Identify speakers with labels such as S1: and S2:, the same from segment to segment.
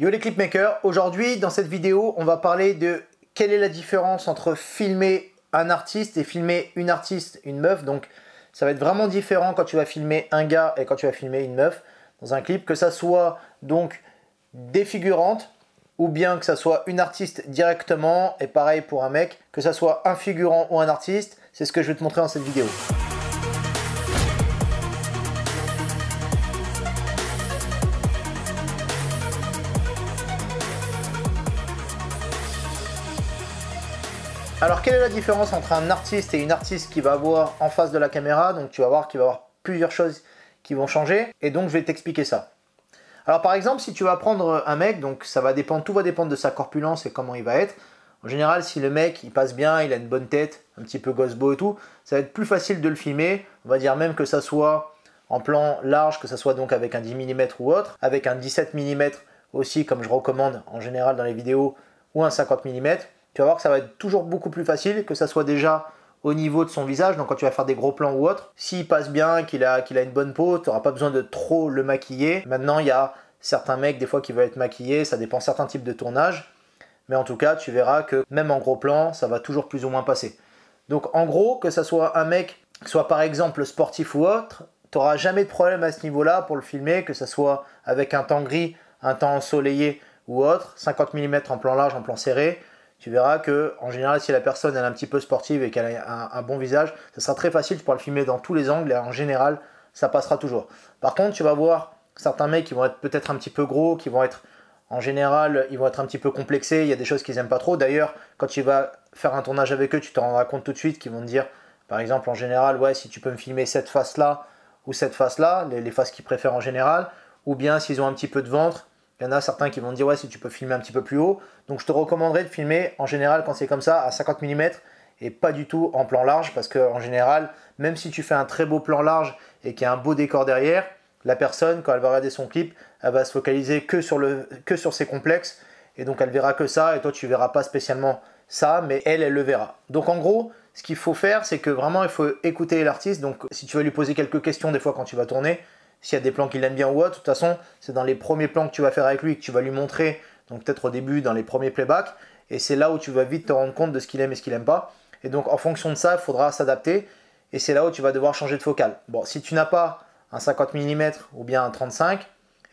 S1: Yo les clipmakers, aujourd'hui dans cette vidéo on va parler de quelle est la différence entre filmer un artiste et filmer une artiste, une meuf. Donc ça va être vraiment différent quand tu vas filmer un gars et quand tu vas filmer une meuf dans un clip, que ça soit donc des figurantes ou bien que ça soit une artiste directement et pareil pour un mec, que ça soit un figurant ou un artiste, c'est ce que je vais te montrer dans cette vidéo. Alors quelle est la différence entre un artiste et une artiste qui va avoir en face de la caméra Donc tu vas voir qu'il va y avoir plusieurs choses qui vont changer et donc je vais t'expliquer ça. Alors par exemple, si tu vas prendre un mec, donc ça va dépendre, tout va dépendre de sa corpulence et comment il va être. En général, si le mec il passe bien, il a une bonne tête, un petit peu gosse et tout, ça va être plus facile de le filmer. On va dire même que ça soit en plan large, que ça soit donc avec un 10 mm ou autre, avec un 17 mm aussi comme je recommande en général dans les vidéos ou un 50 mm tu vas voir que ça va être toujours beaucoup plus facile, que ça soit déjà au niveau de son visage, donc quand tu vas faire des gros plans ou autre, s'il passe bien, qu'il a, une bonne peau, tu n'auras pas besoin de trop le maquiller. Maintenant, il y a certains mecs des fois qui veulent être maquillés, ça dépend certains types de tournage, mais en tout cas, tu verras que même en gros plan, ça va toujours plus ou moins passer. Donc en gros, que ce soit un mec, soit par exemple sportif ou autre, tu n'auras jamais de problème à ce niveau-là pour le filmer, que ce soit avec un temps gris, un temps ensoleillé ou autre, 50 mm en plan large, en plan serré, tu verras que en général si la personne est un petit peu sportive et qu'elle a un, bon visage, ce sera très facile, pour pourras le filmer dans tous les angles et en général ça passera toujours. Par contre tu vas voir certains mecs qui vont être peut-être un petit peu gros, qui vont être en général ils vont être un petit peu complexés, il y a des choses qu'ils n'aiment pas trop. D'ailleurs quand tu vas faire un tournage avec eux tu te rendras compte tout de suite qu'ils vont te dire par exemple en général ouais si tu peux me filmer cette face là ou cette face là, les, les faces qu'ils préfèrent en général, ou bien s'ils ont un petit peu de ventre, il y en a certains qui vont dire ouais si tu peux filmer un petit peu plus haut. Donc je te recommanderais de filmer en général quand c'est comme ça à 50 mm et pas du tout en plan large parce que en général même si tu fais un très beau plan large et qu'il y a un beau décor derrière, la personne quand elle va regarder son clip, elle va se focaliser que sur, que sur ses complexes et donc elle verra que ça et toi tu verras pas spécialement ça mais elle elle le verra. Donc en gros ce qu'il faut faire c'est que vraiment il faut écouter l'artiste donc si tu vas lui poser quelques questions des fois quand tu vas tourner s'il y a des plans qu'il aime bien ou autre. De toute façon, c'est dans les premiers plans que tu vas faire avec lui que tu vas lui montrer, donc peut-être au début, dans les premiers playbacks. Et c'est là où tu vas vite te rendre compte de ce qu'il aime et ce qu'il n'aime pas. Et donc, en fonction de ça, il faudra s'adapter. Et c'est là où tu vas devoir changer de focale. Bon, si tu n'as pas un 50 mm ou bien un 35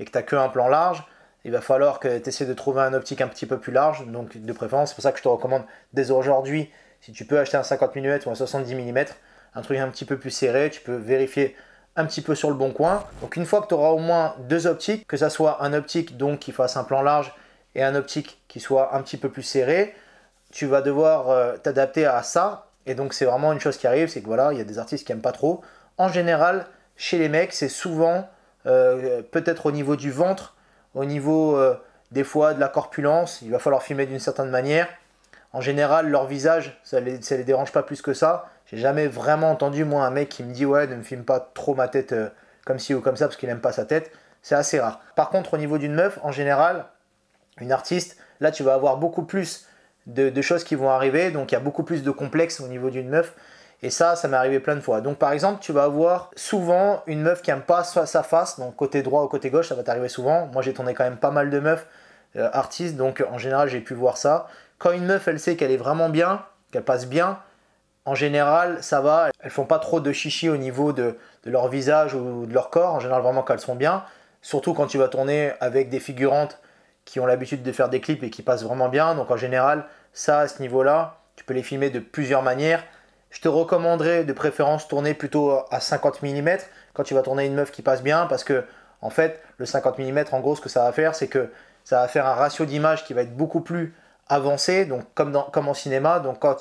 S1: et que tu n'as un plan large, il va falloir que tu essaies de trouver un optique un petit peu plus large, donc de préférence. C'est pour ça que je te recommande dès aujourd'hui, si tu peux acheter un 50 mm ou un 70 mm, un truc un petit peu plus serré, tu peux vérifier un petit peu sur le bon coin. Donc une fois que tu auras au moins deux optiques, que ça soit un optique donc qui fasse un plan large et un optique qui soit un petit peu plus serré, tu vas devoir euh, t'adapter à ça. Et donc c'est vraiment une chose qui arrive, c'est que voilà, il y a des artistes qui n'aiment pas trop. En général, chez les mecs, c'est souvent euh, peut-être au niveau du ventre, au niveau euh, des fois de la corpulence, il va falloir filmer d'une certaine manière en général, leur visage, ça les, les dérange pas plus que ça. J'ai jamais vraiment entendu, moi, un mec qui me dit Ouais, ne me filme pas trop ma tête euh, comme ci ou comme ça parce qu'il n'aime pas sa tête. C'est assez rare. Par contre, au niveau d'une meuf, en général, une artiste, là, tu vas avoir beaucoup plus de, choses qui vont arriver. Donc, il y a beaucoup plus de complexes au niveau d'une meuf. Et ça, ça m'est arrivé plein de fois. Donc, par exemple, tu vas avoir souvent une meuf qui n'aime pas sa, sa face, donc côté droit ou côté gauche, ça va t'arriver souvent. Moi, j'ai tourné quand même pas mal de meufs euh, artistes, donc en général, j'ai pu voir ça. Quand une meuf, elle sait qu'elle est vraiment bien, qu'elle passe bien, en général, ça va. Elles font pas trop de chichi au niveau de, de leur visage ou de leur corps. En général, vraiment qu'elles sont bien. Surtout quand tu vas tourner avec des figurantes qui ont l'habitude de faire des clips et qui passent vraiment bien. Donc en général, ça, à ce niveau-là, tu peux les filmer de plusieurs manières. Je te recommanderais de préférence tourner plutôt à 50 mm quand tu vas tourner une meuf qui passe bien parce que en fait, le 50 mm, en gros, ce que ça va faire, c'est que ça va faire un ratio d'image qui va être beaucoup plus avancé, donc comme, dans, comme en cinéma. Donc quand,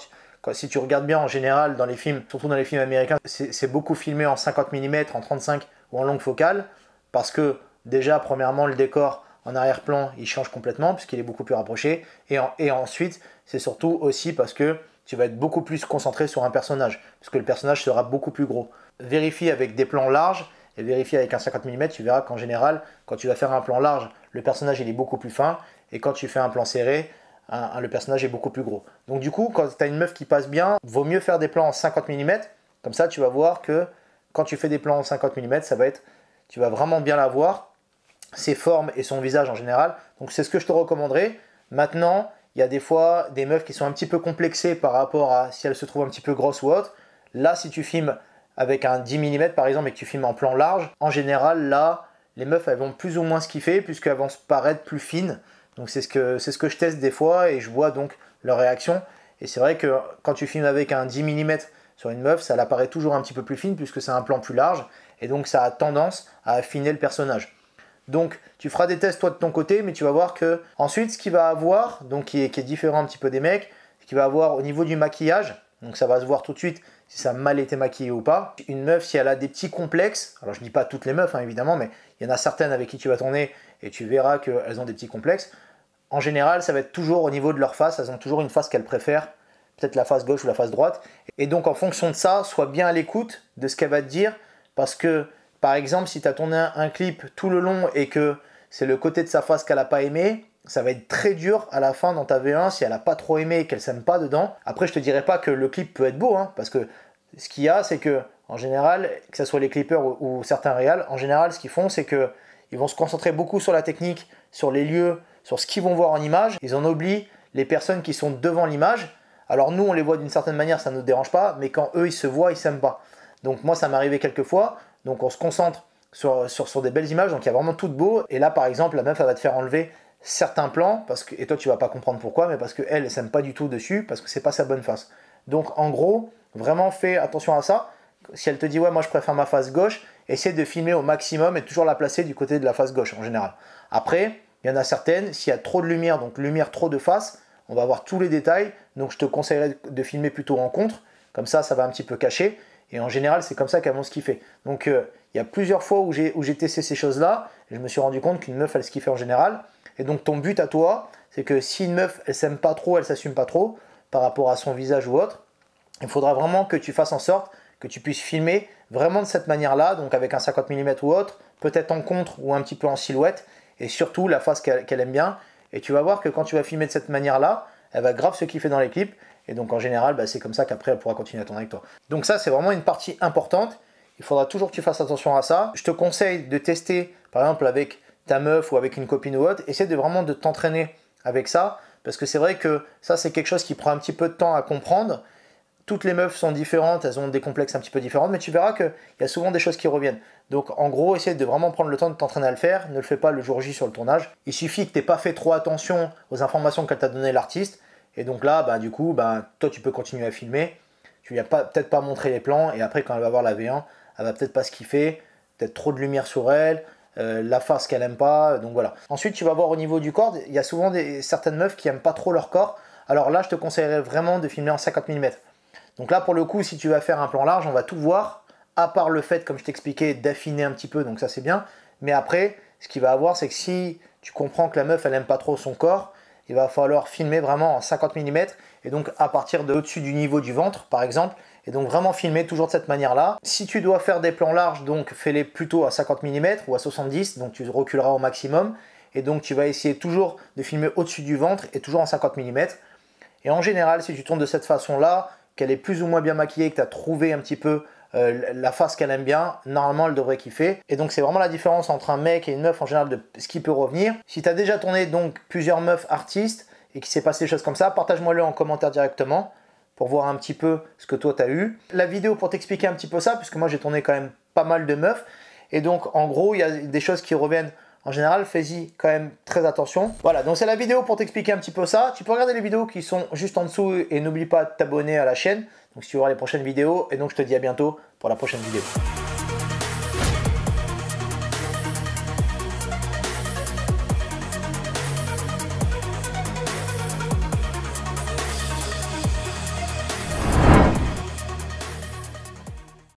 S1: si tu regardes bien en général dans les films, surtout dans les films américains, c'est beaucoup filmé en 50 mm, en 35 ou en longue focale, parce que déjà, premièrement, le décor en arrière-plan, il change complètement, puisqu'il est beaucoup plus rapproché. Et, et ensuite, c'est surtout aussi parce que tu vas être beaucoup plus concentré sur un personnage, puisque le personnage sera beaucoup plus gros. Vérifie avec des plans larges et vérifie avec un 50 mm, tu verras qu'en général, quand tu vas faire un plan large, le personnage il est beaucoup plus fin, et quand tu fais un plan serré, Hein, hein, le personnage est beaucoup plus gros. Donc du coup, quand tu as une meuf qui passe bien, vaut mieux faire des plans en 50 mm. Comme ça, tu vas voir que quand tu fais des plans en 50 mm, ça va être, tu vas vraiment bien la voir, ses formes et son visage en général. Donc c'est ce que je te recommanderais. Maintenant, il y a des fois des meufs qui sont un petit peu complexées par rapport à si elles se trouvent un petit peu grosses ou autres. Là, si tu filmes avec un 10 mm par exemple et que tu filmes en plan large, en général, là, les meufs elles vont plus ou moins se kiffer puisqu'elles vont se paraître plus fines. Donc c'est ce, que, c'est ce que je teste des fois et je vois donc leur réaction. Et c'est vrai que quand tu filmes avec un 10 mm sur une meuf, ça l'apparaît toujours un petit peu plus fine puisque c'est un plan plus large et donc ça a tendance à affiner le personnage. Donc tu feras des tests toi de ton côté, mais tu vas voir que ensuite ce qu'il va avoir, donc qui est, différent un petit peu des mecs, ce qu'il va avoir au niveau du maquillage, donc ça va se voir tout de suite si ça a mal été maquillé ou pas. Une meuf, si elle a des petits complexes, alors je ne dis pas toutes les meufs hein, évidemment, mais il y en a certaines avec qui tu vas tourner et tu verras qu'elles ont des petits complexes en général, ça va être toujours au niveau de leur face. Elles ont toujours une face qu'elles préfèrent, peut-être la face gauche ou la face droite. Et donc, en fonction de ça, sois bien à l'écoute de ce qu'elle va te dire. Parce que, par exemple, si tu as tourné un, clip tout le long et que c'est le côté de sa face qu'elle n'a pas aimé, ça va être très dur à la fin dans ta V1 si elle n'a pas trop aimé et qu'elle s'aime pas dedans. Après, je te dirais pas que le clip peut être beau, hein, parce que ce qu'il y a, c'est que, en général, que ce soit les clippers ou, certains réals, en général, ce qu'ils font, c'est qu'ils vont se concentrer beaucoup sur la technique, sur les lieux, sur ce qu'ils vont voir en image. Ils en oublient les personnes qui sont devant l'image. Alors nous, on les voit d'une certaine manière, ça ne nous dérange pas, mais quand eux, ils se voient, ils s'aiment pas. Donc moi, ça m'est arrivé quelques fois. Donc on se concentre sur, des belles images, donc il y a vraiment tout de beau. Et là, par exemple, la meuf, elle va te faire enlever certains plans, parce que, et toi, tu vas pas comprendre pourquoi, mais parce qu'elle, elle, elle s'aime pas du tout dessus, parce que c'est pas sa bonne face. Donc en gros, vraiment fais attention à ça. Si elle te dit, ouais, moi je préfère ma face gauche, essaie de filmer au maximum et toujours la placer du côté de la face gauche en général. Après, il y en a certaines, s'il y a trop de lumière, donc lumière trop de face, on va voir tous les détails. Donc je te conseillerais de filmer plutôt en contre, comme ça, ça va un petit peu cacher. Et en général, c'est comme ça qu'elles vont skiffer. Donc euh, il y a plusieurs fois où j'ai testé ces choses-là, je me suis rendu compte qu'une meuf, elle skiffait en général. Et donc ton but à toi, c'est que si une meuf, elle s'aime pas trop, elle s'assume pas trop, par rapport à son visage ou autre, il faudra vraiment que tu fasses en sorte que tu puisses filmer vraiment de cette manière-là, donc avec un 50 mm ou autre, peut-être en contre ou un petit peu en silhouette, et surtout la phrase qu'elle aime bien. Et tu vas voir que quand tu vas filmer de cette manière-là, elle va grave se kiffer dans les clips. Et donc en général, bah, c'est comme ça qu'après, elle pourra continuer à tourner avec toi. Donc ça, c'est vraiment une partie importante. Il faudra toujours que tu fasses attention à ça. Je te conseille de tester, par exemple, avec ta meuf ou avec une copine ou autre. Essaie de vraiment de t'entraîner avec ça. Parce que c'est vrai que ça, c'est quelque chose qui prend un petit peu de temps à comprendre toutes les meufs sont différentes, elles ont des complexes un petit peu différents, mais tu verras qu'il y a souvent des choses qui reviennent. Donc en gros, essaye de vraiment prendre le temps de t'entraîner à le faire, ne le fais pas le jour J sur le tournage. Il suffit que tu n'aies pas fait trop attention aux informations qu'elle t'a donné l'artiste, et donc là, bah, du coup, ben toi tu peux continuer à filmer, tu lui as peut-être pas montré les plans, et après quand elle va voir la V1, elle va peut-être pas se kiffer, peut-être trop de lumière sur elle, euh, la face qu'elle aime pas, donc voilà. Ensuite, tu vas voir au niveau du corps, il y a souvent des, certaines meufs qui aiment pas trop leur corps, alors là, je te conseillerais vraiment de filmer en 50 mm. Donc là, pour le coup, si tu vas faire un plan large, on va tout voir, à part le fait, comme je t'expliquais, d'affiner un petit peu, donc ça c'est bien. Mais après, ce qu'il va avoir, c'est que si tu comprends que la meuf, elle n'aime pas trop son corps, il va falloir filmer vraiment en 50 mm, et donc à partir de au-dessus du niveau du ventre, par exemple, et donc vraiment filmer toujours de cette manière-là. Si tu dois faire des plans larges, donc fais-les plutôt à 50 mm ou à 70, donc tu reculeras au maximum, et donc tu vas essayer toujours de filmer au-dessus du ventre et toujours en 50 mm. Et en général, si tu tournes de cette façon-là, qu'elle est plus ou moins bien maquillée, que tu as trouvé un petit peu euh, la face qu'elle aime bien, normalement elle devrait kiffer. Et donc c'est vraiment la différence entre un mec et une meuf en général de ce qui peut revenir. Si tu as déjà tourné donc plusieurs meufs artistes et qu'il s'est passé des choses comme ça, partage-moi le en commentaire directement pour voir un petit peu ce que toi tu as eu. La vidéo pour t'expliquer un petit peu ça, puisque moi j'ai tourné quand même pas mal de meufs. Et donc en gros, il y a des choses qui reviennent en général, fais-y quand même très attention. Voilà, donc c'est la vidéo pour t'expliquer un petit peu ça. Tu peux regarder les vidéos qui sont juste en dessous et n'oublie pas de t'abonner à la chaîne. Donc si tu veux les prochaines vidéos. Et donc je te dis à bientôt pour la prochaine vidéo.